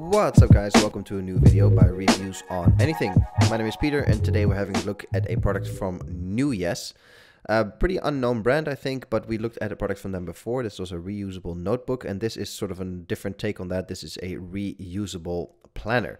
What's up guys, welcome to a new video by Reviews on Anything. My name is Peter and today we're having a look at a product from New Yes. A pretty unknown brand I think, but we looked at a product from them before. This was a reusable notebook and this is sort of a different take on that. This is a reusable planner.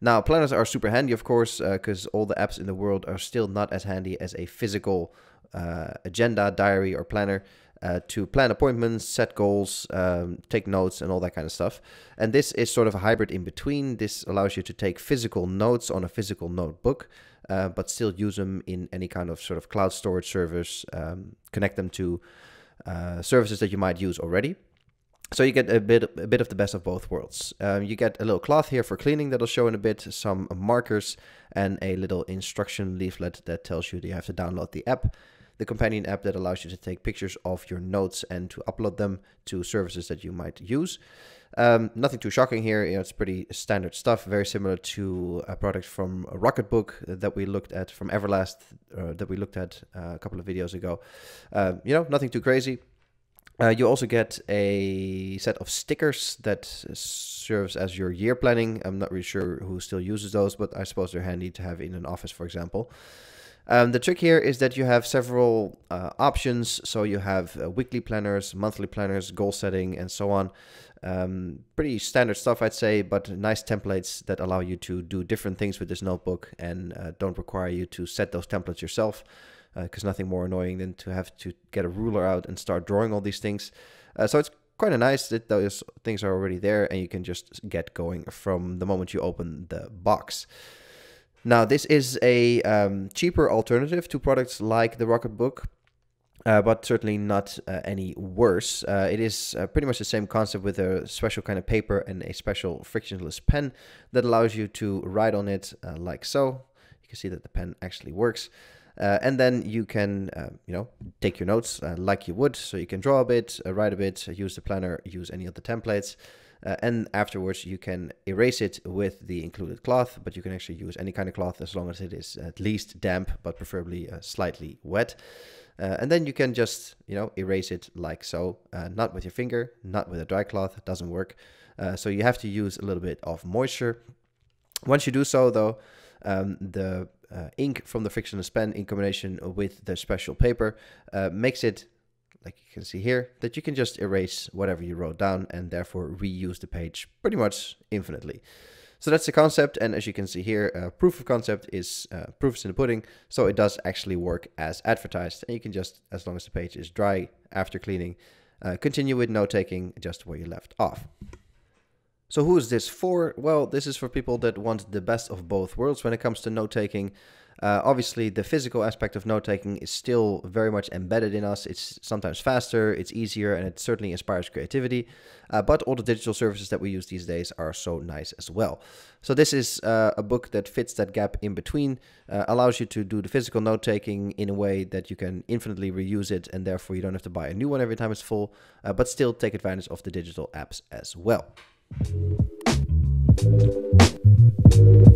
Now, planners are super handy, of course, because uh, all the apps in the world are still not as handy as a physical uh, agenda, diary, or planner. Uh, to plan appointments, set goals, um, take notes, and all that kind of stuff. And this is sort of a hybrid in between. This allows you to take physical notes on a physical notebook, uh, but still use them in any kind of sort of cloud storage service, um, connect them to uh, services that you might use already so you get a bit a bit of the best of both worlds. Um, you get a little cloth here for cleaning that I'll show in a bit, some markers, and a little instruction leaflet that tells you that you have to download the app, the companion app that allows you to take pictures of your notes and to upload them to services that you might use. Um, nothing too shocking here. You know, it's pretty standard stuff, very similar to a product from Rocketbook that we looked at from Everlast uh, that we looked at uh, a couple of videos ago. Uh, you know, nothing too crazy uh, you also get a set of stickers that serves as your year planning. I'm not really sure who still uses those, but I suppose they're handy to have in an office, for example. Um, the trick here is that you have several uh, options. So you have uh, weekly planners, monthly planners, goal setting, and so on. Um, pretty standard stuff, I'd say, but nice templates that allow you to do different things with this notebook and uh, don't require you to set those templates yourself. Because uh, nothing more annoying than to have to get a ruler out and start drawing all these things. Uh, so it's kind of nice that those things are already there and you can just get going from the moment you open the box. Now, this is a um, cheaper alternative to products like the Rocketbook, uh, but certainly not uh, any worse. Uh, it is uh, pretty much the same concept with a special kind of paper and a special frictionless pen that allows you to write on it uh, like so. You can see that the pen actually works. Uh, and then you can, you know, take your notes like you would. So you can draw a bit, write a bit, use the planner, use any of the templates uh, and afterwards you can erase it with the included cloth, but you can actually use any kind of cloth as long as it is at least damp, but preferably uh, slightly wet. Uh, and then you can just, you know, erase it like so, uh, not with your finger, not with a dry cloth, it doesn't work. Uh, so you have to use a little bit of moisture. Once you do so though, um, the uh, ink from the frictionless pen in combination with the special paper uh, makes it like you can see here, that you can just erase whatever you wrote down and therefore reuse the page pretty much infinitely. So that's the concept, and as you can see here, uh, proof of concept is uh, proofs in the pudding, so it does actually work as advertised, and you can just, as long as the page is dry after cleaning, uh, continue with note-taking just where you left off. So who is this for? Well, this is for people that want the best of both worlds when it comes to note-taking. Uh, obviously, the physical aspect of note-taking is still very much embedded in us. It's sometimes faster, it's easier, and it certainly inspires creativity. Uh, but all the digital services that we use these days are so nice as well. So this is uh, a book that fits that gap in between, uh, allows you to do the physical note-taking in a way that you can infinitely reuse it, and therefore you don't have to buy a new one every time it's full, uh, but still take advantage of the digital apps as well thank you